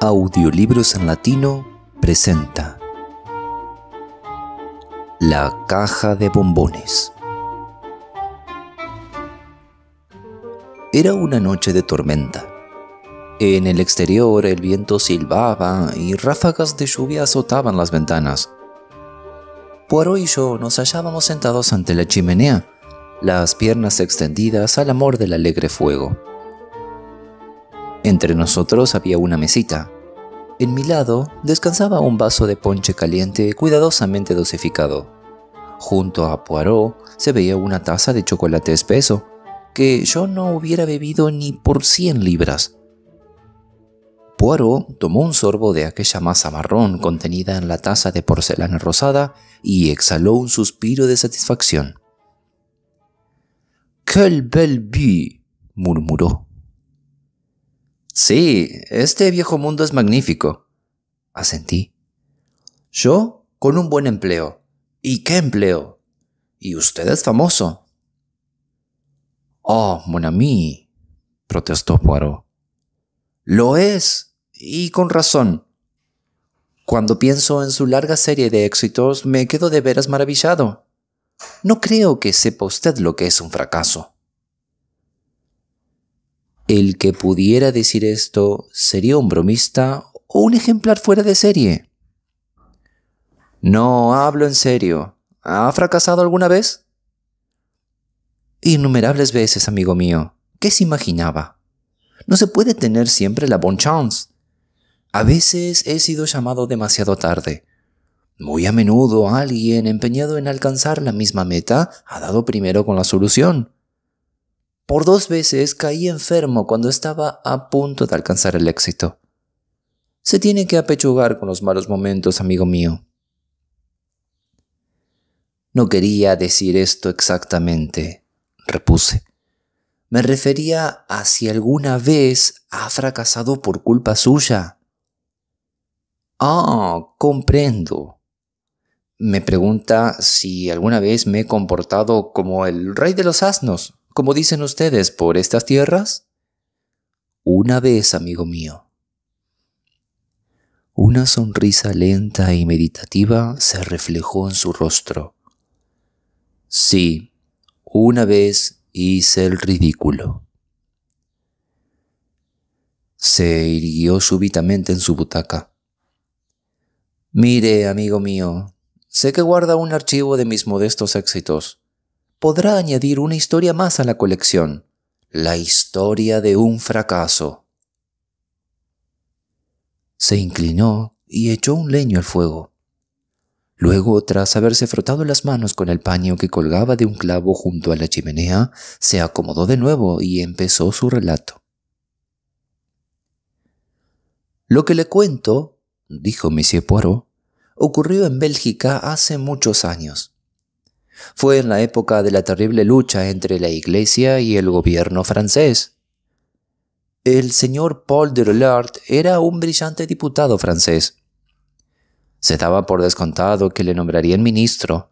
Audiolibros en Latino presenta La caja de bombones. Era una noche de tormenta. En el exterior el viento silbaba y ráfagas de lluvia azotaban las ventanas. Poirot y yo nos hallábamos sentados ante la chimenea, las piernas extendidas al amor del alegre fuego. Entre nosotros había una mesita, en mi lado descansaba un vaso de ponche caliente cuidadosamente dosificado. Junto a Poirot se veía una taza de chocolate espeso, que yo no hubiera bebido ni por 100 libras. Poirot tomó un sorbo de aquella masa marrón contenida en la taza de porcelana rosada y exhaló un suspiro de satisfacción. Qué bel murmuró. Sí, este viejo mundo es magnífico, asentí. Yo, con un buen empleo. ¿Y qué empleo? Y usted es famoso. Oh, mon ami, protestó Poirot. Lo es, y con razón. Cuando pienso en su larga serie de éxitos, me quedo de veras maravillado. No creo que sepa usted lo que es un fracaso. El que pudiera decir esto sería un bromista o un ejemplar fuera de serie. No hablo en serio. ¿Ha fracasado alguna vez? Innumerables veces, amigo mío. ¿Qué se imaginaba? No se puede tener siempre la bonne chance. A veces he sido llamado demasiado tarde. Muy a menudo alguien empeñado en alcanzar la misma meta ha dado primero con la solución. Por dos veces caí enfermo cuando estaba a punto de alcanzar el éxito. Se tiene que apechugar con los malos momentos, amigo mío. No quería decir esto exactamente, repuse. Me refería a si alguna vez ha fracasado por culpa suya. Ah, comprendo. Me pregunta si alguna vez me he comportado como el rey de los asnos como dicen ustedes, por estas tierras? Una vez, amigo mío. Una sonrisa lenta y meditativa se reflejó en su rostro. Sí, una vez hice el ridículo. Se irguió súbitamente en su butaca. Mire, amigo mío, sé que guarda un archivo de mis modestos éxitos podrá añadir una historia más a la colección, la historia de un fracaso. Se inclinó y echó un leño al fuego. Luego, tras haberse frotado las manos con el paño que colgaba de un clavo junto a la chimenea, se acomodó de nuevo y empezó su relato. Lo que le cuento, dijo Monsieur Poirot, ocurrió en Bélgica hace muchos años. Fue en la época de la terrible lucha entre la Iglesia y el gobierno francés. El señor Paul de Rollard era un brillante diputado francés. Se daba por descontado que le nombrarían ministro.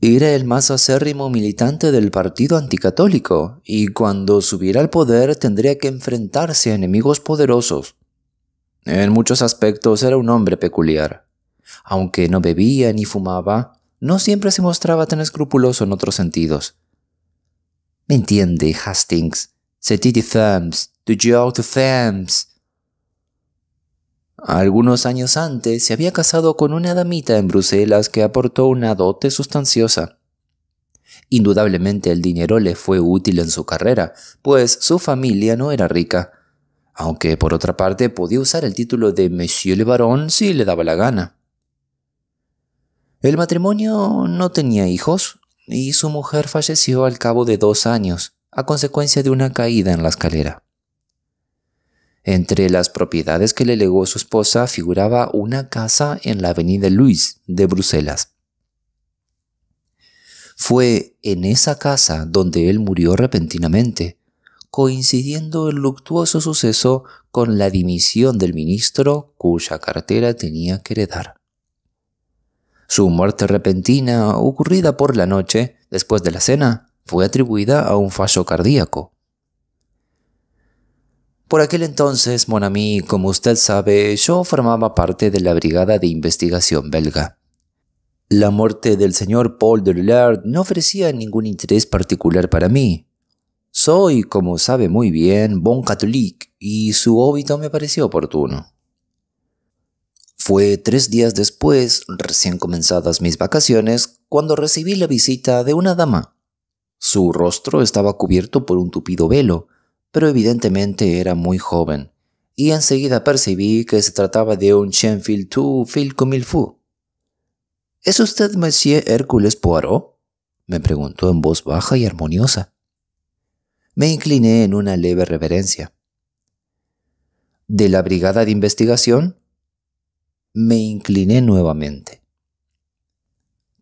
Era el más acérrimo militante del partido anticatólico y cuando subiera al poder tendría que enfrentarse a enemigos poderosos. En muchos aspectos era un hombre peculiar. Aunque no bebía ni fumaba, no siempre se mostraba tan escrupuloso en otros sentidos. Me entiende, Hastings. Se titi Thames, to Joe to Thames. Algunos años antes se había casado con una damita en Bruselas que aportó una dote sustanciosa. Indudablemente el dinero le fue útil en su carrera, pues su familia no era rica, aunque por otra parte podía usar el título de Monsieur le baron si le daba la gana. El matrimonio no tenía hijos y su mujer falleció al cabo de dos años a consecuencia de una caída en la escalera. Entre las propiedades que le legó su esposa figuraba una casa en la avenida Luis de Bruselas. Fue en esa casa donde él murió repentinamente, coincidiendo el luctuoso suceso con la dimisión del ministro cuya cartera tenía que heredar. Su muerte repentina, ocurrida por la noche, después de la cena, fue atribuida a un fallo cardíaco. Por aquel entonces, Monami, como usted sabe, yo formaba parte de la brigada de investigación belga. La muerte del señor Paul de Lillard no ofrecía ningún interés particular para mí. Soy, como sabe muy bien, bon catholique y su óbito me pareció oportuno. Fue tres días después, recién comenzadas mis vacaciones, cuando recibí la visita de una dama. Su rostro estaba cubierto por un tupido velo, pero evidentemente era muy joven, y enseguida percibí que se trataba de un Shenfield Tu Filcomilfu. ¿Es usted Monsieur Hércules Poirot? me preguntó en voz baja y armoniosa. Me incliné en una leve reverencia. ¿De la brigada de investigación? me incliné nuevamente.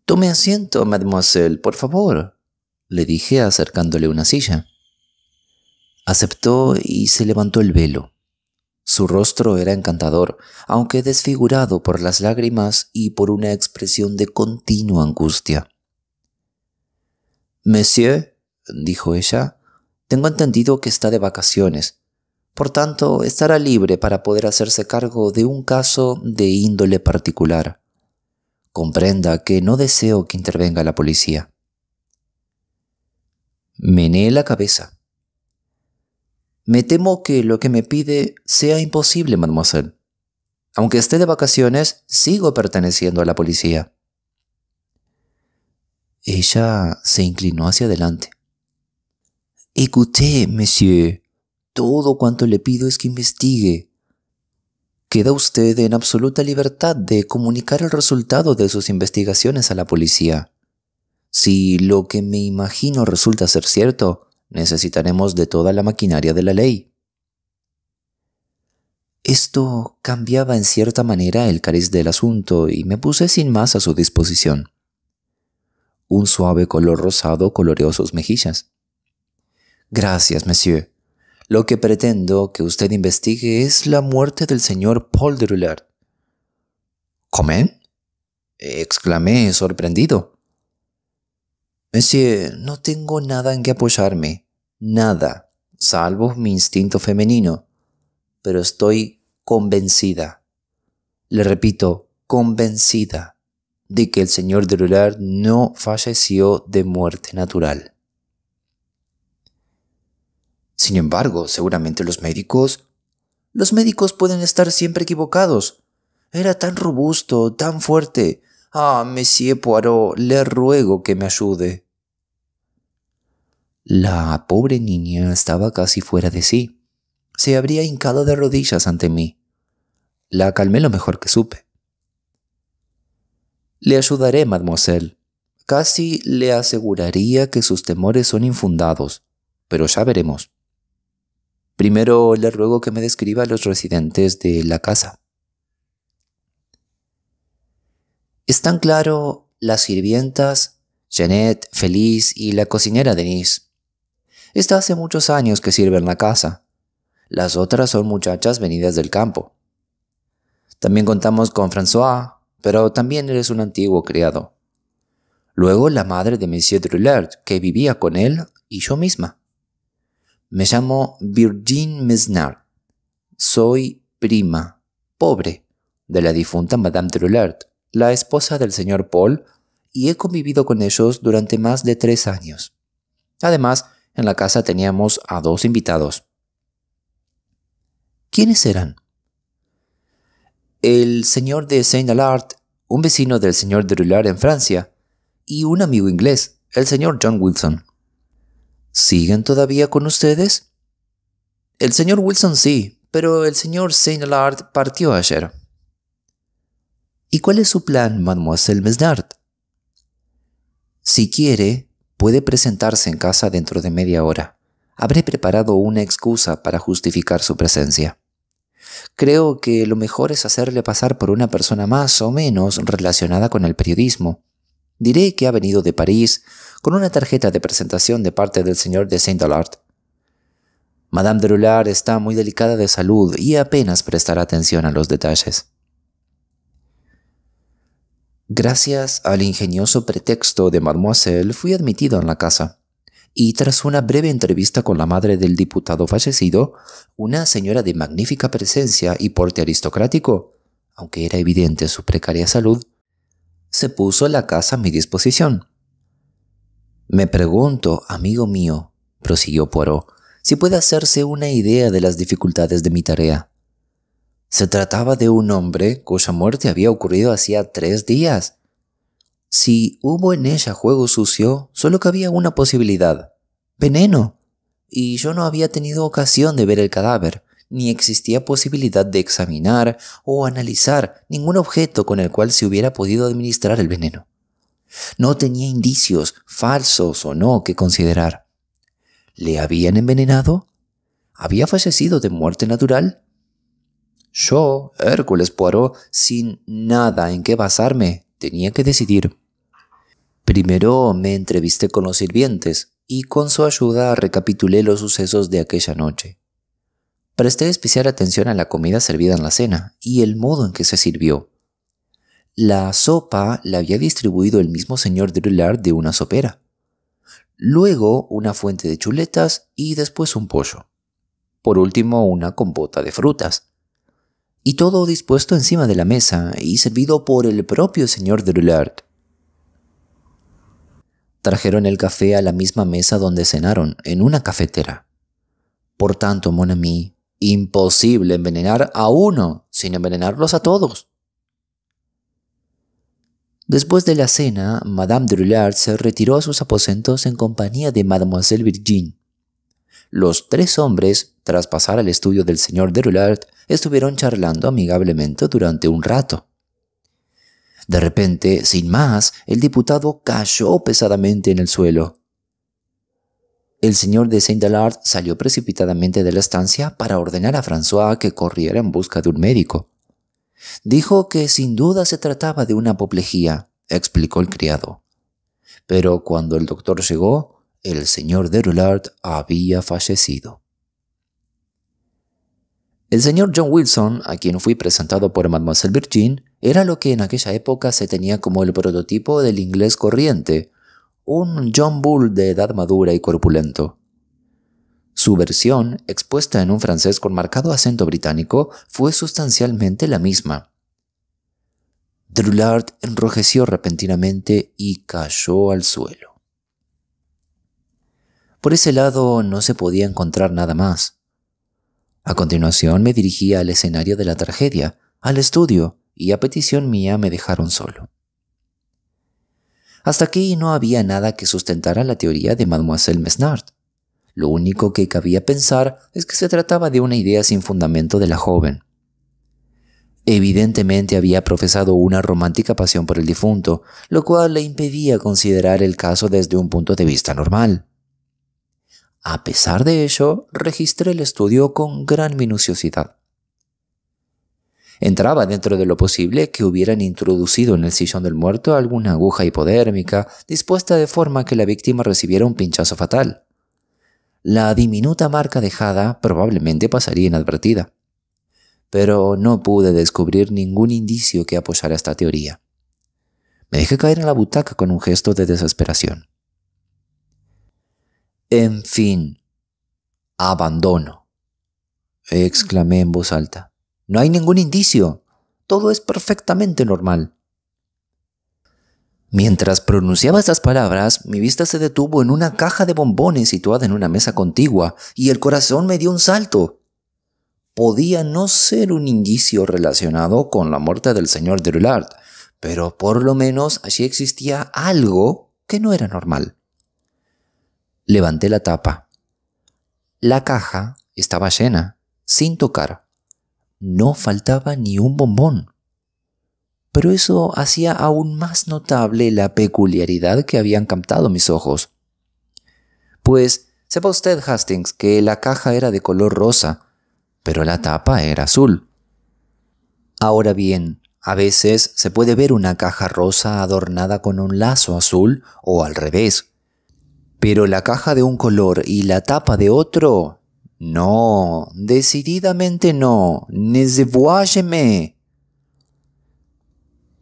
Tome asiento, mademoiselle, por favor, le dije acercándole una silla. Aceptó y se levantó el velo. Su rostro era encantador, aunque desfigurado por las lágrimas y por una expresión de continua angustia. Monsieur, dijo ella, tengo entendido que está de vacaciones. Por tanto, estará libre para poder hacerse cargo de un caso de índole particular. Comprenda que no deseo que intervenga la policía. Mené la cabeza. Me temo que lo que me pide sea imposible, mademoiselle. Aunque esté de vacaciones, sigo perteneciendo a la policía. Ella se inclinó hacia adelante. Écoutez, monsieur, todo cuanto le pido es que investigue. Queda usted en absoluta libertad de comunicar el resultado de sus investigaciones a la policía. Si lo que me imagino resulta ser cierto, necesitaremos de toda la maquinaria de la ley. Esto cambiaba en cierta manera el cariz del asunto y me puse sin más a su disposición. Un suave color rosado coloreó sus mejillas. Gracias, monsieur. Lo que pretendo que usted investigue es la muerte del señor Paul de ¿Comen? exclamé sorprendido. Monsieur, no tengo nada en que apoyarme, nada, salvo mi instinto femenino, pero estoy convencida, le repito, convencida, de que el señor de no falleció de muerte natural. Sin embargo, seguramente los médicos... Los médicos pueden estar siempre equivocados. Era tan robusto, tan fuerte. Ah, Monsieur Poirot, le ruego que me ayude. La pobre niña estaba casi fuera de sí. Se habría hincado de rodillas ante mí. La calmé lo mejor que supe. Le ayudaré, mademoiselle. Casi le aseguraría que sus temores son infundados, pero ya veremos. Primero le ruego que me describa a los residentes de la casa. Están claro las sirvientas, Jeanette, Feliz y la cocinera Denise. Está hace muchos años que sirve en la casa. Las otras son muchachas venidas del campo. También contamos con François, pero también eres un antiguo criado. Luego la madre de Monsieur Drulert, que vivía con él, y yo misma. Me llamo Virgin Mesnard. Soy prima, pobre, de la difunta Madame Trulard, la esposa del señor Paul, y he convivido con ellos durante más de tres años. Además, en la casa teníamos a dos invitados. ¿Quiénes eran? El señor de Saint-Alard, un vecino del señor Drullard en Francia, y un amigo inglés, el señor John Wilson. ¿Siguen todavía con ustedes? El señor Wilson sí, pero el señor Saint Lard partió ayer. ¿Y cuál es su plan, mademoiselle Mesnard? Si quiere, puede presentarse en casa dentro de media hora. Habré preparado una excusa para justificar su presencia. Creo que lo mejor es hacerle pasar por una persona más o menos relacionada con el periodismo, Diré que ha venido de París con una tarjeta de presentación de parte del señor de Saint-Alard. Madame de Roulard está muy delicada de salud y apenas prestará atención a los detalles. Gracias al ingenioso pretexto de Mademoiselle fui admitido en la casa, y tras una breve entrevista con la madre del diputado fallecido, una señora de magnífica presencia y porte aristocrático, aunque era evidente su precaria salud, se puso la casa a mi disposición. Me pregunto, amigo mío, prosiguió Poirot, si puede hacerse una idea de las dificultades de mi tarea. Se trataba de un hombre cuya muerte había ocurrido hacía tres días. Si hubo en ella juego sucio, solo cabía una posibilidad. Veneno. Y yo no había tenido ocasión de ver el cadáver ni existía posibilidad de examinar o analizar ningún objeto con el cual se hubiera podido administrar el veneno. No tenía indicios, falsos o no, que considerar. ¿Le habían envenenado? ¿Había fallecido de muerte natural? Yo, Hércules Poirot, sin nada en qué basarme, tenía que decidir. Primero me entrevisté con los sirvientes y con su ayuda recapitulé los sucesos de aquella noche. Presté especial atención a la comida servida en la cena y el modo en que se sirvió. La sopa la había distribuido el mismo señor Drillard de una sopera. Luego una fuente de chuletas y después un pollo. Por último una compota de frutas. Y todo dispuesto encima de la mesa y servido por el propio señor Drillard. Trajeron el café a la misma mesa donde cenaron, en una cafetera. Por tanto, mon ami, imposible envenenar a uno sin envenenarlos a todos. Después de la cena, Madame Drulard se retiró a sus aposentos en compañía de Mademoiselle Virgin. Los tres hombres, tras pasar al estudio del señor Drulard, estuvieron charlando amigablemente durante un rato. De repente, sin más, el diputado cayó pesadamente en el suelo. El señor de Saint-Alard salió precipitadamente de la estancia para ordenar a François que corriera en busca de un médico. Dijo que sin duda se trataba de una apoplejía, explicó el criado. Pero cuando el doctor llegó, el señor de Roulard había fallecido. El señor John Wilson, a quien fui presentado por Mademoiselle Virgin, era lo que en aquella época se tenía como el prototipo del inglés corriente, un John Bull de edad madura y corpulento. Su versión, expuesta en un francés con marcado acento británico, fue sustancialmente la misma. Drullard enrojeció repentinamente y cayó al suelo. Por ese lado no se podía encontrar nada más. A continuación me dirigí al escenario de la tragedia, al estudio, y a petición mía me dejaron solo. Hasta aquí no había nada que sustentara la teoría de Mademoiselle Mesnard. Lo único que cabía pensar es que se trataba de una idea sin fundamento de la joven. Evidentemente había profesado una romántica pasión por el difunto, lo cual le impedía considerar el caso desde un punto de vista normal. A pesar de ello, registré el estudio con gran minuciosidad. Entraba dentro de lo posible que hubieran introducido en el sillón del muerto alguna aguja hipodérmica dispuesta de forma que la víctima recibiera un pinchazo fatal. La diminuta marca dejada probablemente pasaría inadvertida. Pero no pude descubrir ningún indicio que apoyara esta teoría. Me dejé caer en la butaca con un gesto de desesperación. En fin, abandono, exclamé en voz alta. No hay ningún indicio. Todo es perfectamente normal. Mientras pronunciaba estas palabras, mi vista se detuvo en una caja de bombones situada en una mesa contigua, y el corazón me dio un salto. Podía no ser un indicio relacionado con la muerte del señor Rulard, pero por lo menos allí existía algo que no era normal. Levanté la tapa. La caja estaba llena, sin tocar no faltaba ni un bombón. Pero eso hacía aún más notable la peculiaridad que habían captado mis ojos. Pues sepa usted, Hastings, que la caja era de color rosa, pero la tapa era azul. Ahora bien, a veces se puede ver una caja rosa adornada con un lazo azul o al revés, pero la caja de un color y la tapa de otro no, decididamente no, me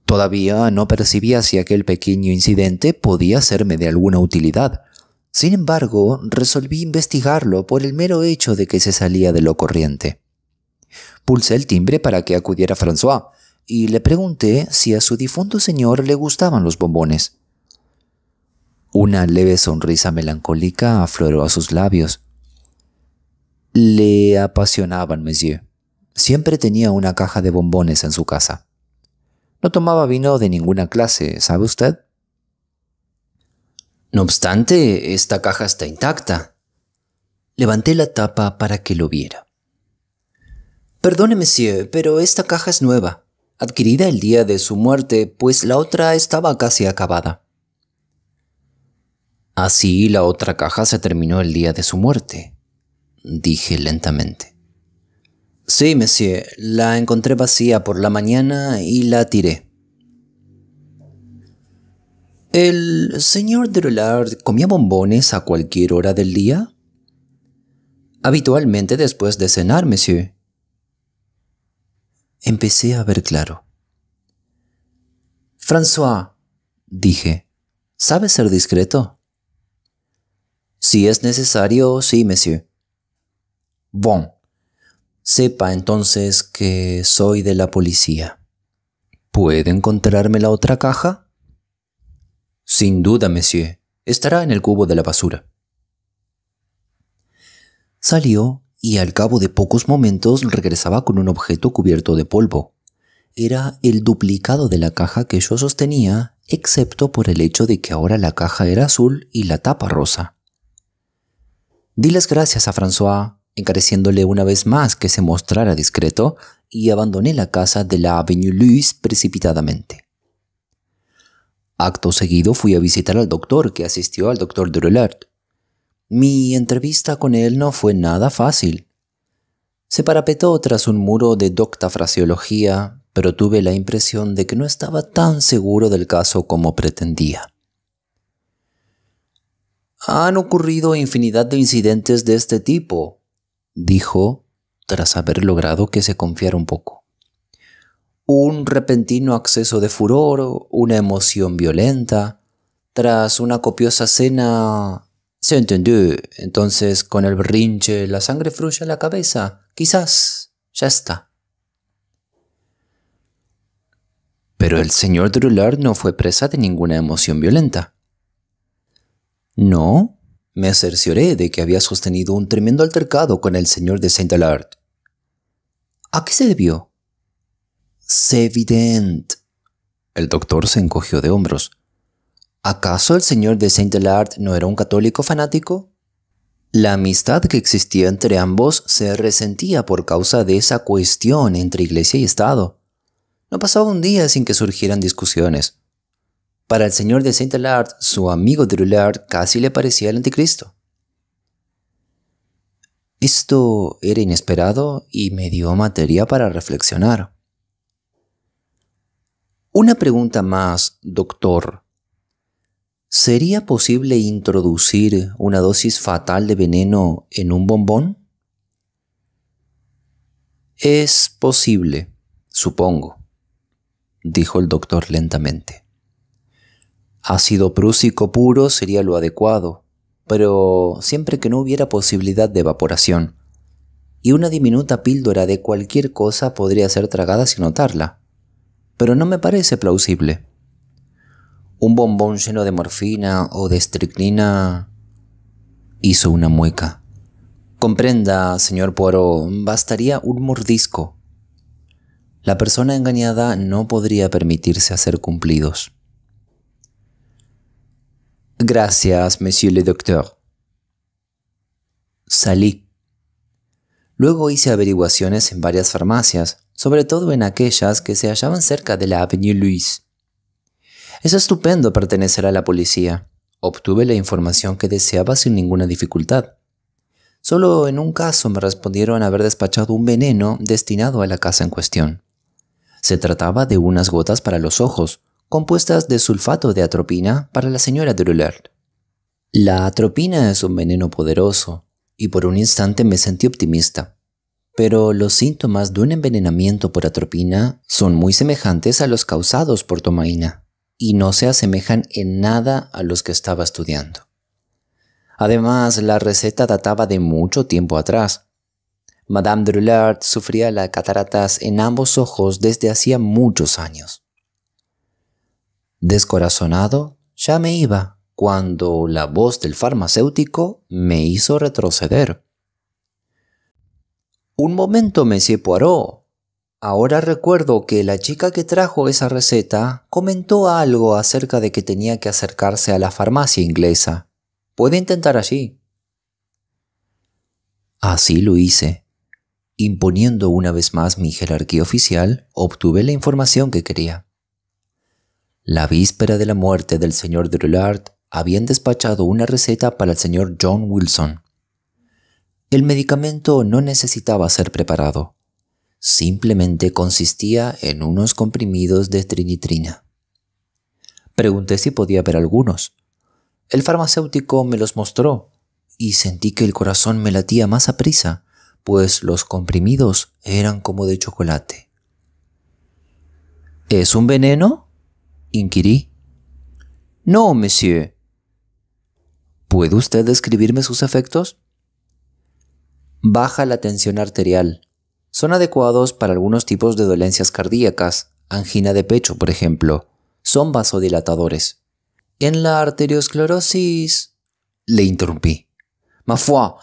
Todavía no percibía si aquel pequeño incidente podía serme de alguna utilidad. Sin embargo, resolví investigarlo por el mero hecho de que se salía de lo corriente. Pulsé el timbre para que acudiera François y le pregunté si a su difunto señor le gustaban los bombones. Una leve sonrisa melancólica afloró a sus labios le apasionaban, monsieur. Siempre tenía una caja de bombones en su casa. No tomaba vino de ninguna clase, ¿sabe usted? No obstante, esta caja está intacta. Levanté la tapa para que lo viera. Perdone, monsieur, pero esta caja es nueva, adquirida el día de su muerte, pues la otra estaba casi acabada. Así la otra caja se terminó el día de su muerte dije lentamente. Sí, monsieur, la encontré vacía por la mañana y la tiré. ¿El señor Roulard comía bombones a cualquier hora del día? Habitualmente después de cenar, monsieur. Empecé a ver claro. François, dije, ¿Sabe ser discreto? Si es necesario, sí, monsieur. Bon, sepa entonces que soy de la policía. ¿Puede encontrarme la otra caja? Sin duda, monsieur. Estará en el cubo de la basura. Salió y al cabo de pocos momentos regresaba con un objeto cubierto de polvo. Era el duplicado de la caja que yo sostenía, excepto por el hecho de que ahora la caja era azul y la tapa rosa. —Diles gracias a François encareciéndole una vez más que se mostrara discreto, y abandoné la casa de la Avenue Louis precipitadamente. Acto seguido fui a visitar al doctor que asistió al doctor Durelert. Mi entrevista con él no fue nada fácil. Se parapetó tras un muro de docta fraseología, pero tuve la impresión de que no estaba tan seguro del caso como pretendía. Han ocurrido infinidad de incidentes de este tipo, dijo tras haber logrado que se confiara un poco. Un repentino acceso de furor, una emoción violenta, tras una copiosa cena... Se entendió. Entonces, con el berrinche, la sangre fluye en la cabeza. Quizás. Ya está. Pero el señor Drullard no fue presa de ninguna emoción violenta. ¿No? me cercioré de que había sostenido un tremendo altercado con el señor de Saint Elard. ¿A qué se debió? «C'est evident. El doctor se encogió de hombros. ¿Acaso el señor de Saint Elard no era un católico fanático? La amistad que existía entre ambos se resentía por causa de esa cuestión entre iglesia y Estado. No pasaba un día sin que surgieran discusiones. Para el señor de Saint Alard, su amigo de casi le parecía el anticristo. Esto era inesperado y me dio materia para reflexionar. Una pregunta más, doctor. ¿Sería posible introducir una dosis fatal de veneno en un bombón? Es posible, supongo, dijo el doctor lentamente. Ácido prúsico puro sería lo adecuado, pero siempre que no hubiera posibilidad de evaporación. Y una diminuta píldora de cualquier cosa podría ser tragada sin notarla. Pero no me parece plausible. Un bombón lleno de morfina o de estricnina... hizo una mueca. Comprenda, señor Poirot, bastaría un mordisco. La persona engañada no podría permitirse hacer cumplidos. Gracias, monsieur le docteur. Salí. Luego hice averiguaciones en varias farmacias, sobre todo en aquellas que se hallaban cerca de la Avenue Louis. Es estupendo pertenecer a la policía. Obtuve la información que deseaba sin ninguna dificultad. Solo en un caso me respondieron haber despachado un veneno destinado a la casa en cuestión. Se trataba de unas gotas para los ojos, compuestas de sulfato de atropina para la señora Drullard. La atropina es un veneno poderoso, y por un instante me sentí optimista. Pero los síntomas de un envenenamiento por atropina son muy semejantes a los causados por tomaína, y no se asemejan en nada a los que estaba estudiando. Además, la receta databa de mucho tiempo atrás. Madame Drullard sufría las cataratas en ambos ojos desde hacía muchos años. Descorazonado, ya me iba cuando la voz del farmacéutico me hizo retroceder. Un momento, Monsieur Poirot. Ahora recuerdo que la chica que trajo esa receta comentó algo acerca de que tenía que acercarse a la farmacia inglesa. Puede intentar allí. Así lo hice. Imponiendo una vez más mi jerarquía oficial, obtuve la información que quería. La víspera de la muerte del señor Drillard habían despachado una receta para el señor John Wilson. El medicamento no necesitaba ser preparado. Simplemente consistía en unos comprimidos de trinitrina. Pregunté si podía ver algunos. El farmacéutico me los mostró y sentí que el corazón me latía más a prisa, pues los comprimidos eran como de chocolate. ¿Es un veneno? inquirí. No, monsieur. ¿Puede usted describirme sus efectos? Baja la tensión arterial. Son adecuados para algunos tipos de dolencias cardíacas, angina de pecho, por ejemplo. Son vasodilatadores. En la arteriosclerosis... Le interrumpí. Ma foi,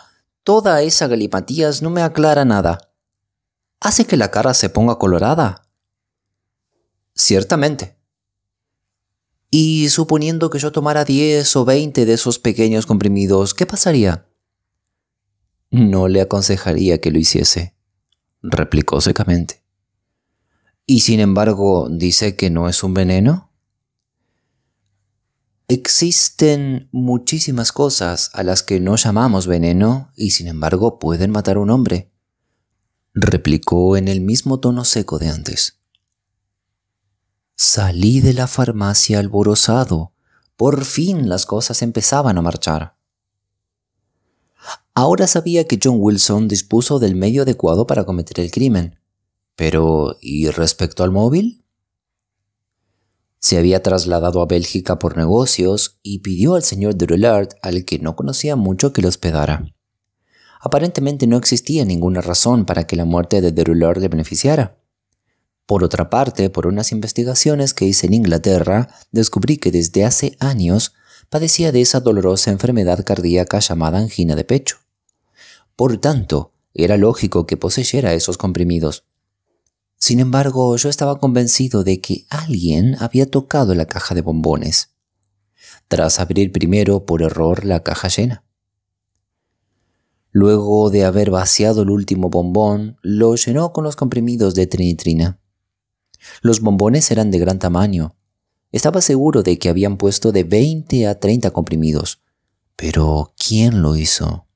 toda esa galimatías no me aclara nada. ¿Hace que la cara se ponga colorada? Ciertamente. Y suponiendo que yo tomara 10 o veinte de esos pequeños comprimidos, ¿qué pasaría? No le aconsejaría que lo hiciese, replicó secamente. ¿Y sin embargo dice que no es un veneno? Existen muchísimas cosas a las que no llamamos veneno y sin embargo pueden matar a un hombre, replicó en el mismo tono seco de antes. Salí de la farmacia alborozado. Por fin las cosas empezaban a marchar. Ahora sabía que John Wilson dispuso del medio adecuado para cometer el crimen. Pero, ¿y respecto al móvil? Se había trasladado a Bélgica por negocios y pidió al señor Derulard, al que no conocía mucho, que lo hospedara. Aparentemente no existía ninguna razón para que la muerte de Derulard le beneficiara. Por otra parte, por unas investigaciones que hice en Inglaterra, descubrí que desde hace años padecía de esa dolorosa enfermedad cardíaca llamada angina de pecho. Por tanto, era lógico que poseyera esos comprimidos. Sin embargo, yo estaba convencido de que alguien había tocado la caja de bombones, tras abrir primero por error la caja llena. Luego de haber vaciado el último bombón, lo llenó con los comprimidos de trinitrina. Los bombones eran de gran tamaño. Estaba seguro de que habían puesto de 20 a 30 comprimidos. Pero, ¿quién lo hizo?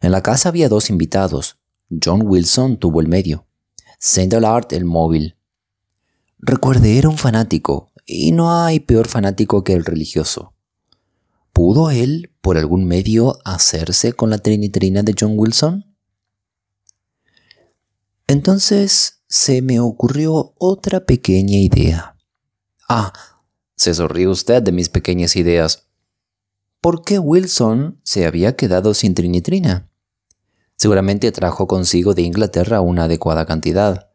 En la casa había dos invitados. John Wilson tuvo el medio. art el móvil. Recuerde, era un fanático, y no hay peor fanático que el religioso. ¿Pudo él, por algún medio, hacerse con la trinitrina de John Wilson? Entonces, se me ocurrió otra pequeña idea. Ah, se sonrió usted de mis pequeñas ideas. ¿Por qué Wilson se había quedado sin trinitrina? Seguramente trajo consigo de Inglaterra una adecuada cantidad.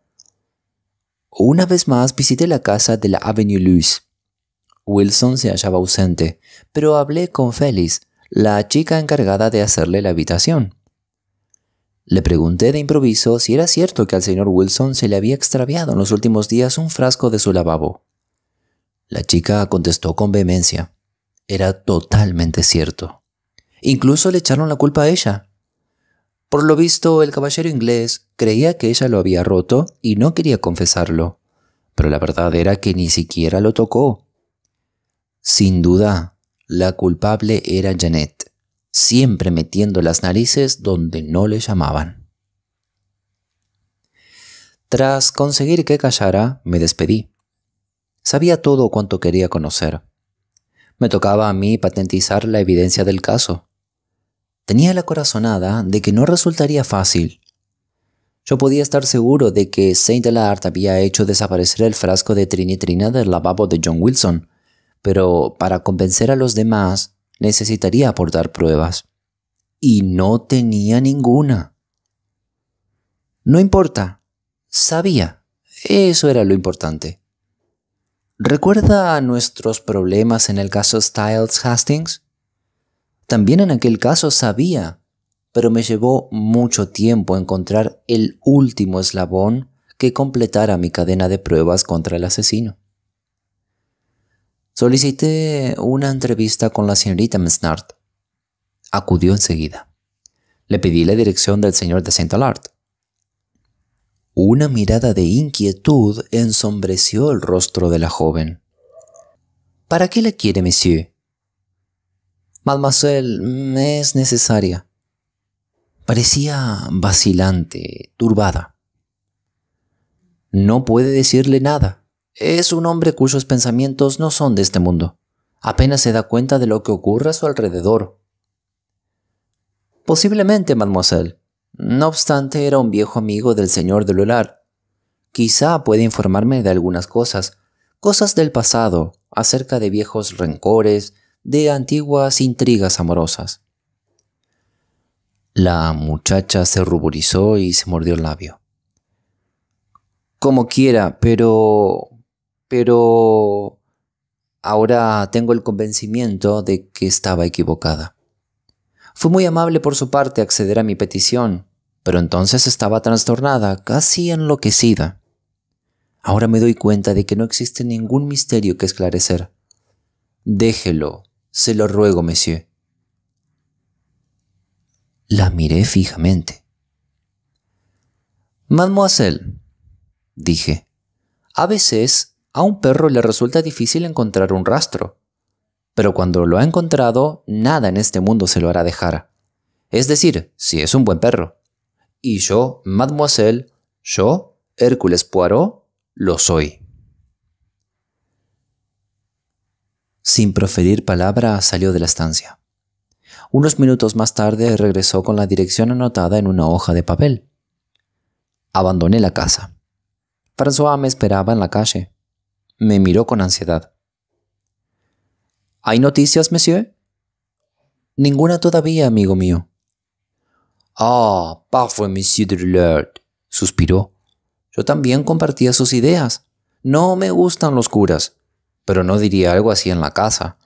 Una vez más visité la casa de la Avenue Luce. Wilson se hallaba ausente, pero hablé con Félix, la chica encargada de hacerle la habitación. Le pregunté de improviso si era cierto que al señor Wilson se le había extraviado en los últimos días un frasco de su lavabo. La chica contestó con vehemencia. Era totalmente cierto. Incluso le echaron la culpa a ella. Por lo visto, el caballero inglés creía que ella lo había roto y no quería confesarlo, pero la verdad era que ni siquiera lo tocó. Sin duda, la culpable era Janet siempre metiendo las narices donde no le llamaban. Tras conseguir que callara, me despedí. Sabía todo cuanto quería conocer. Me tocaba a mí patentizar la evidencia del caso. Tenía la corazonada de que no resultaría fácil. Yo podía estar seguro de que Saint Delart había hecho desaparecer el frasco de trinitrina del lavabo de John Wilson, pero para convencer a los demás necesitaría aportar pruebas. Y no tenía ninguna. No importa, sabía. Eso era lo importante. ¿Recuerda nuestros problemas en el caso Styles Hastings? También en aquel caso sabía, pero me llevó mucho tiempo encontrar el último eslabón que completara mi cadena de pruebas contra el asesino. Solicité una entrevista con la señorita Mesnard. Acudió enseguida. Le pedí la dirección del señor de Saint Alard. Una mirada de inquietud ensombreció el rostro de la joven. ¿Para qué la quiere, monsieur? Mademoiselle, es necesaria. Parecía vacilante, turbada. No puede decirle nada, es un hombre cuyos pensamientos no son de este mundo. Apenas se da cuenta de lo que ocurre a su alrededor. Posiblemente, mademoiselle. No obstante, era un viejo amigo del señor de Lular. Quizá puede informarme de algunas cosas, cosas del pasado, acerca de viejos rencores, de antiguas intrigas amorosas. La muchacha se ruborizó y se mordió el labio. Como quiera, pero pero ahora tengo el convencimiento de que estaba equivocada. Fue muy amable por su parte acceder a mi petición, pero entonces estaba trastornada, casi enloquecida. Ahora me doy cuenta de que no existe ningún misterio que esclarecer. Déjelo, se lo ruego, monsieur. La miré fijamente. Mademoiselle, dije, a veces a un perro le resulta difícil encontrar un rastro, pero cuando lo ha encontrado, nada en este mundo se lo hará dejar. Es decir, si es un buen perro. Y yo, mademoiselle, yo, Hércules Poirot, lo soy. Sin proferir palabra, salió de la estancia. Unos minutos más tarde regresó con la dirección anotada en una hoja de papel. Abandoné la casa. François me esperaba en la calle me miró con ansiedad. ¿Hay noticias, monsieur? Ninguna todavía, amigo mío. Ah, parfait, monsieur de Lord, suspiró. Yo también compartía sus ideas. No me gustan los curas, pero no diría algo así en la casa.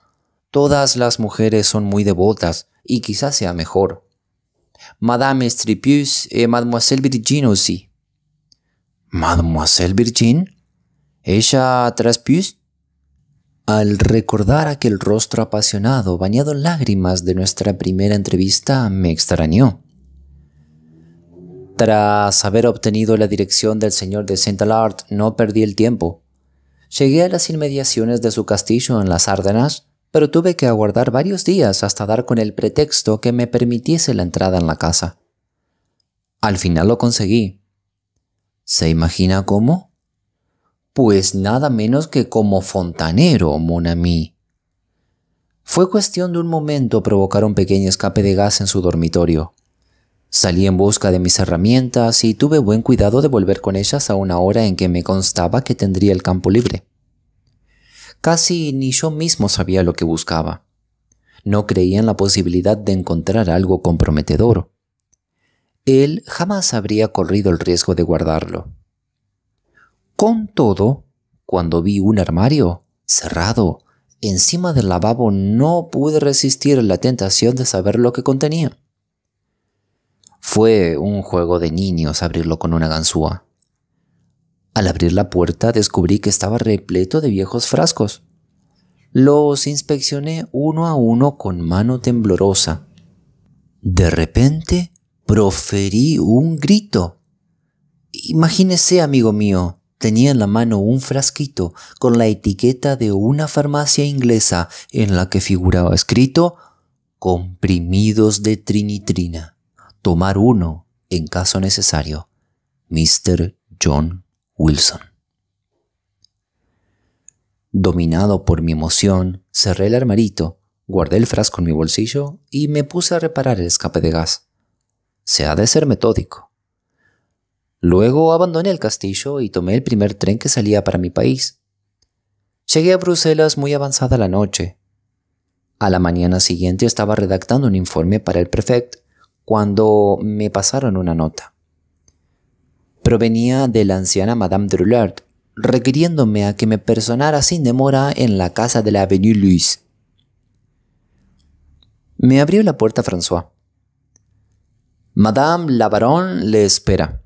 Todas las mujeres son muy devotas y quizás sea mejor. Madame Stripius y Mademoiselle Virgin aussi. ¿Mademoiselle Virgin? ¿Ella traspus. Al recordar aquel rostro apasionado, bañado en lágrimas de nuestra primera entrevista, me extrañó. Tras haber obtenido la dirección del señor de Saint Alard, no perdí el tiempo. Llegué a las inmediaciones de su castillo en las Ardenas, pero tuve que aguardar varios días hasta dar con el pretexto que me permitiese la entrada en la casa. Al final lo conseguí. ¿Se imagina cómo? pues nada menos que como fontanero, ami. Fue cuestión de un momento provocar un pequeño escape de gas en su dormitorio. Salí en busca de mis herramientas y tuve buen cuidado de volver con ellas a una hora en que me constaba que tendría el campo libre. Casi ni yo mismo sabía lo que buscaba. No creía en la posibilidad de encontrar algo comprometedor. Él jamás habría corrido el riesgo de guardarlo. Con todo, cuando vi un armario cerrado encima del lavabo no pude resistir la tentación de saber lo que contenía. Fue un juego de niños abrirlo con una ganzúa. Al abrir la puerta descubrí que estaba repleto de viejos frascos. Los inspeccioné uno a uno con mano temblorosa. De repente proferí un grito. Imagínese, amigo mío, tenía en la mano un frasquito con la etiqueta de una farmacia inglesa en la que figuraba escrito comprimidos de trinitrina. Tomar uno en caso necesario. Mr. John Wilson. Dominado por mi emoción, cerré el armarito, guardé el frasco en mi bolsillo y me puse a reparar el escape de gas. Se ha de ser metódico. Luego abandoné el castillo y tomé el primer tren que salía para mi país. Llegué a Bruselas muy avanzada la noche. A la mañana siguiente estaba redactando un informe para el prefect cuando me pasaron una nota. Provenía de la anciana Madame Drulard, requiriéndome a que me personara sin demora en la casa de la Avenue Louis. Me abrió la puerta François. Madame la le espera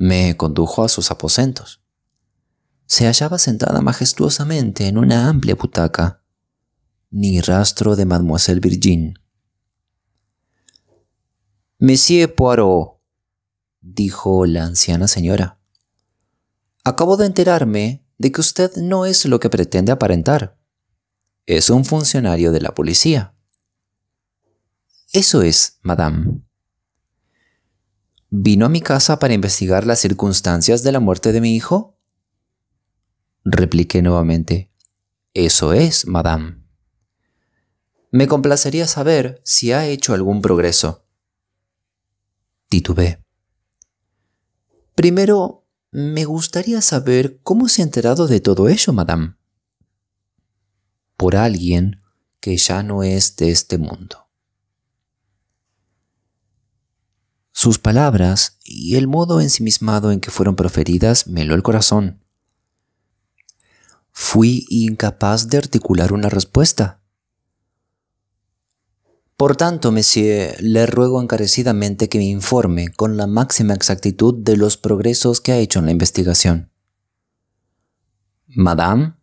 me condujo a sus aposentos. Se hallaba sentada majestuosamente en una amplia butaca, ni rastro de Mademoiselle Virgin. Monsieur Poirot, dijo la anciana señora, acabo de enterarme de que usted no es lo que pretende aparentar. Es un funcionario de la policía. Eso es, madame. ¿Vino a mi casa para investigar las circunstancias de la muerte de mi hijo? Repliqué nuevamente. Eso es, madame. Me complacería saber si ha hecho algún progreso. Titubé. Primero, me gustaría saber cómo se ha enterado de todo ello, madame. Por alguien que ya no es de este mundo. Sus palabras y el modo ensimismado en que fueron proferidas me heló el corazón. Fui incapaz de articular una respuesta. Por tanto, monsieur, le ruego encarecidamente que me informe con la máxima exactitud de los progresos que ha hecho en la investigación. Madame,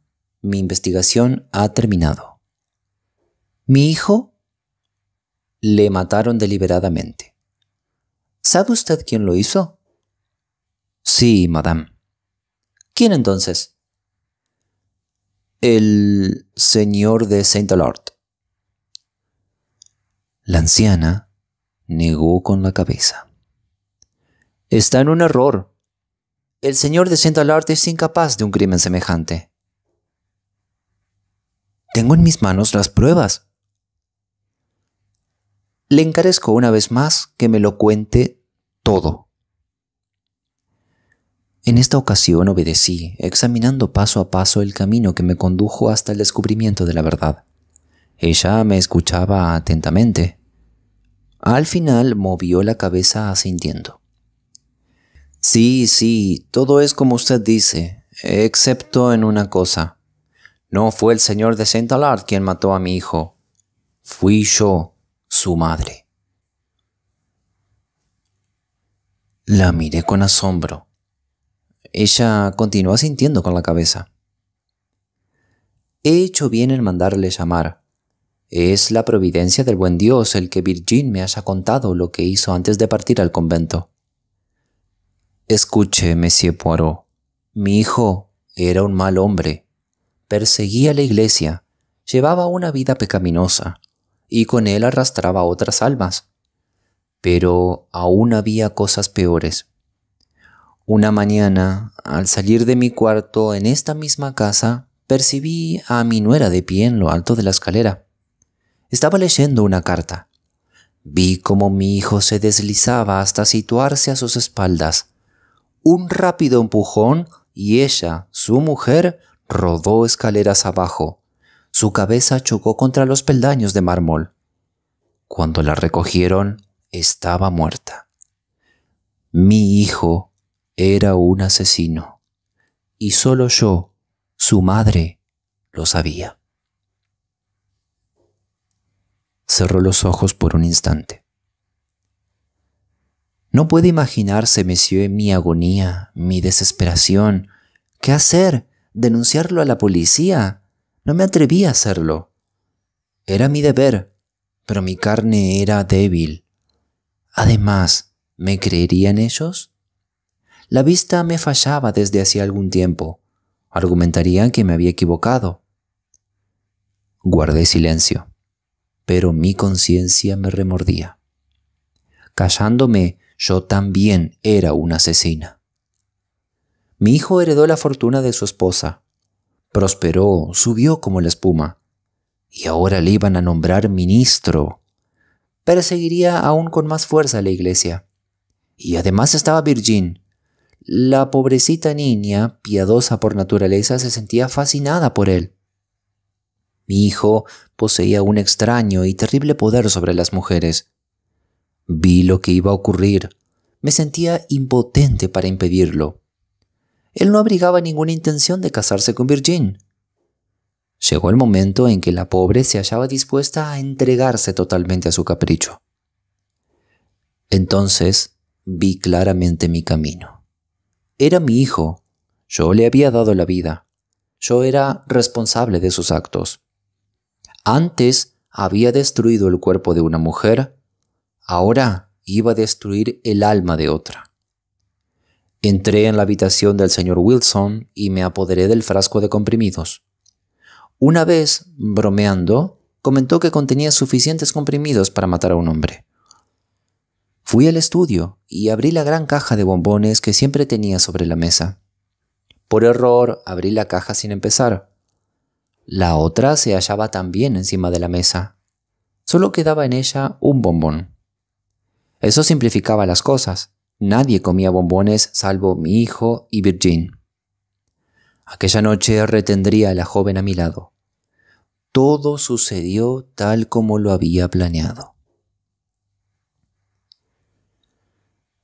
mi investigación ha terminado. ¿Mi hijo? Le mataron deliberadamente. ¿Sabe usted quién lo hizo? Sí, madame. ¿Quién entonces? El señor de Saint Alart. La anciana negó con la cabeza. Está en un error. El señor de Saint es incapaz de un crimen semejante. Tengo en mis manos las pruebas. Le encarezco una vez más que me lo cuente todo. En esta ocasión obedecí, examinando paso a paso el camino que me condujo hasta el descubrimiento de la verdad. Ella me escuchaba atentamente. Al final movió la cabeza asintiendo. Sí, sí, todo es como usted dice, excepto en una cosa. No fue el señor de Saint alard quien mató a mi hijo. Fui yo, su madre. La miré con asombro. Ella continuó asintiendo con la cabeza. He hecho bien en mandarle llamar. Es la providencia del buen Dios el que Virgin me haya contado lo que hizo antes de partir al convento. Escuche, Monsieur Poirot. Mi hijo era un mal hombre. Perseguía la iglesia, llevaba una vida pecaminosa, y con él arrastraba otras almas, pero aún había cosas peores. Una mañana, al salir de mi cuarto en esta misma casa, percibí a mi nuera de pie en lo alto de la escalera. Estaba leyendo una carta. Vi cómo mi hijo se deslizaba hasta situarse a sus espaldas. Un rápido empujón y ella, su mujer, rodó escaleras abajo. Su cabeza chocó contra los peldaños de mármol. Cuando la recogieron, estaba muerta. Mi hijo era un asesino y solo yo, su madre, lo sabía. Cerró los ojos por un instante. No puede imaginarse, monsieur, mi agonía, mi desesperación. ¿Qué hacer? ¿Denunciarlo a la policía? No me atreví a hacerlo. Era mi deber, pero mi carne era débil Además, ¿me creerían ellos? La vista me fallaba desde hacía algún tiempo. Argumentarían que me había equivocado. Guardé silencio, pero mi conciencia me remordía. Callándome, yo también era una asesina. Mi hijo heredó la fortuna de su esposa. Prosperó, subió como la espuma. Y ahora le iban a nombrar ministro perseguiría aún con más fuerza a la iglesia. Y además estaba Virgin. La pobrecita niña, piadosa por naturaleza, se sentía fascinada por él. Mi hijo poseía un extraño y terrible poder sobre las mujeres. Vi lo que iba a ocurrir. Me sentía impotente para impedirlo. Él no abrigaba ninguna intención de casarse con Virgin. Llegó el momento en que la pobre se hallaba dispuesta a entregarse totalmente a su capricho. Entonces vi claramente mi camino. Era mi hijo. Yo le había dado la vida. Yo era responsable de sus actos. Antes había destruido el cuerpo de una mujer, ahora iba a destruir el alma de otra. Entré en la habitación del señor Wilson y me apoderé del frasco de comprimidos. Una vez, bromeando, comentó que contenía suficientes comprimidos para matar a un hombre. Fui al estudio y abrí la gran caja de bombones que siempre tenía sobre la mesa. Por error, abrí la caja sin empezar. La otra se hallaba también encima de la mesa. Solo quedaba en ella un bombón. Eso simplificaba las cosas. Nadie comía bombones salvo mi hijo y Virgin. Aquella noche retendría a la joven a mi lado. Todo sucedió tal como lo había planeado.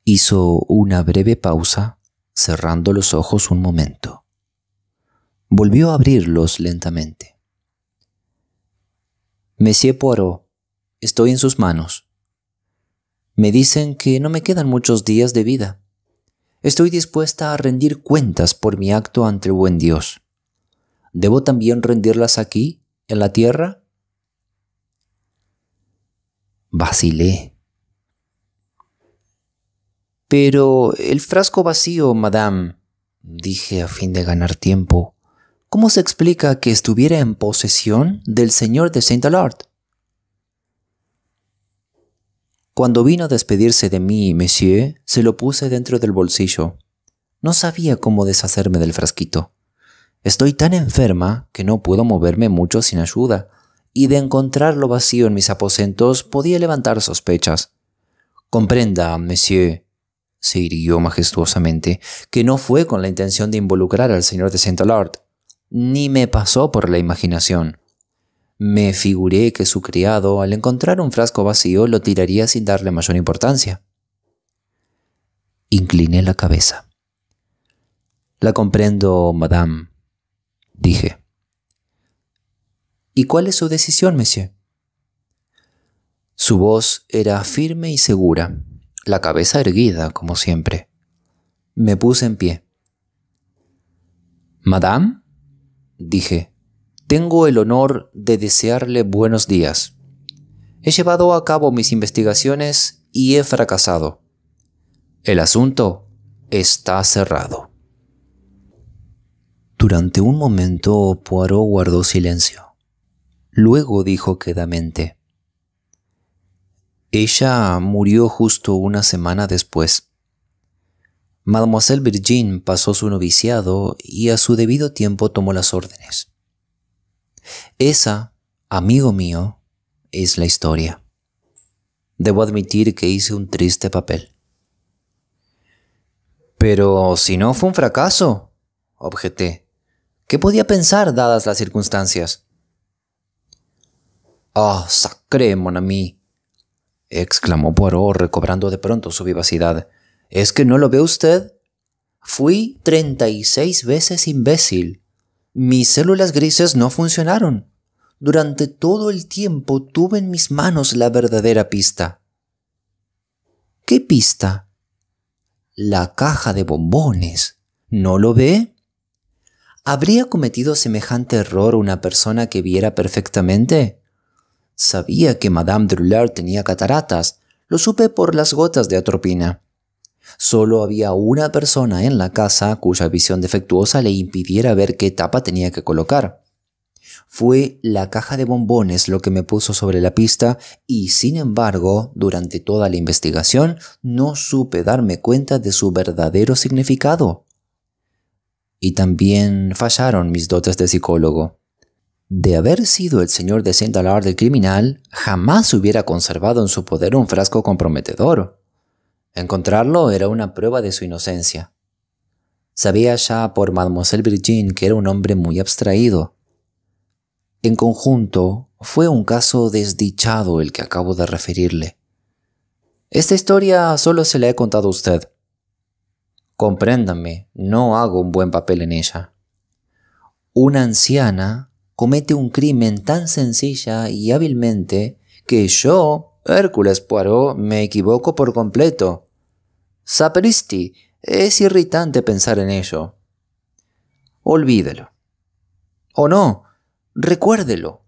Hizo una breve pausa, cerrando los ojos un momento. Volvió a abrirlos lentamente. Monsieur Poirot, estoy en sus manos. Me dicen que no me quedan muchos días de vida. Estoy dispuesta a rendir cuentas por mi acto ante buen Dios. ¿Debo también rendirlas aquí, en la tierra? Vacilé. Pero el frasco vacío, madame, dije a fin de ganar tiempo, ¿cómo se explica que estuviera en posesión del señor de Saint-Alard? Cuando vino a despedirse de mí, monsieur, se lo puse dentro del bolsillo. No sabía cómo deshacerme del frasquito. Estoy tan enferma que no puedo moverme mucho sin ayuda, y de encontrarlo vacío en mis aposentos podía levantar sospechas. Comprenda, monsieur, se irguió majestuosamente, que no fue con la intención de involucrar al señor de Saint-Alard, ni me pasó por la imaginación. Me figuré que su criado, al encontrar un frasco vacío, lo tiraría sin darle mayor importancia. Incliné la cabeza. La comprendo, madame, dije. ¿Y cuál es su decisión, monsieur? Su voz era firme y segura, la cabeza erguida, como siempre. Me puse en pie. Madame, dije, tengo el honor de desearle buenos días. He llevado a cabo mis investigaciones y he fracasado. El asunto está cerrado. Durante un momento Poirot guardó silencio. Luego dijo quedamente, Ella murió justo una semana después. Mademoiselle Virgin pasó su noviciado y a su debido tiempo tomó las órdenes. Esa, amigo mío, es la historia. Debo admitir que hice un triste papel. Pero si no fue un fracaso, objeté. ¿Qué podía pensar dadas las circunstancias? Ah, oh, sacré, mon exclamó Poirot, recobrando de pronto su vivacidad. ¿Es que no lo ve usted? Fui treinta y seis veces imbécil. Mis células grises no funcionaron. Durante todo el tiempo tuve en mis manos la verdadera pista. ¿Qué pista? La caja de bombones. ¿No lo ve? ¿Habría cometido semejante error una persona que viera perfectamente? Sabía que Madame Drullard tenía cataratas, lo supe por las gotas de atropina. Solo había una persona en la casa cuya visión defectuosa le impidiera ver qué tapa tenía que colocar. Fue la caja de bombones lo que me puso sobre la pista y sin embargo, durante toda la investigación no supe darme cuenta de su verdadero significado. Y también fallaron mis dotes de psicólogo. De haber sido el señor de Saint alard el criminal, jamás hubiera conservado en su poder un frasco comprometedor. Encontrarlo era una prueba de su inocencia. Sabía ya por Mademoiselle Virgin que era un hombre muy abstraído. En conjunto, fue un caso desdichado el que acabo de referirle. Esta historia solo se la he contado a usted. Compréndame, no hago un buen papel en ella. Una anciana comete un crimen tan sencilla y hábilmente que yo, Hércules Poirot, me equivoco por completo. Sapristi, es irritante pensar en ello. Olvídelo. O no, recuérdelo.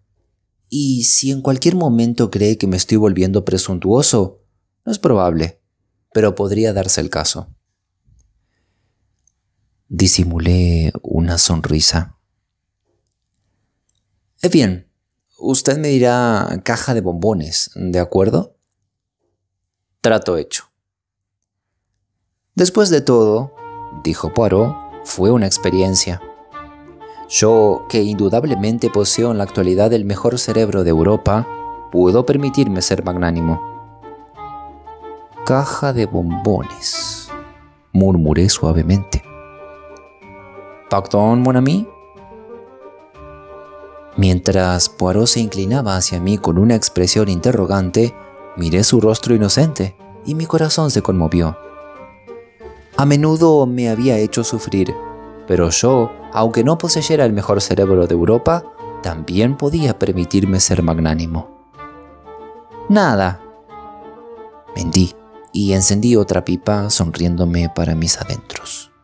Y si en cualquier momento cree que me estoy volviendo presuntuoso, no es probable, pero podría darse el caso. Disimulé una sonrisa. Es eh, bien, usted me dirá caja de bombones, ¿de acuerdo? Trato hecho. Después de todo, dijo Poirot, fue una experiencia. Yo, que indudablemente poseo en la actualidad el mejor cerebro de Europa, puedo permitirme ser magnánimo. Caja de bombones, murmuré suavemente. ¿Pactón, mon ami? Mientras Poirot se inclinaba hacia mí con una expresión interrogante, miré su rostro inocente y mi corazón se conmovió a menudo me había hecho sufrir, pero yo, aunque no poseyera el mejor cerebro de Europa, también podía permitirme ser magnánimo. Nada. Vendí y encendí otra pipa sonriéndome para mis adentros.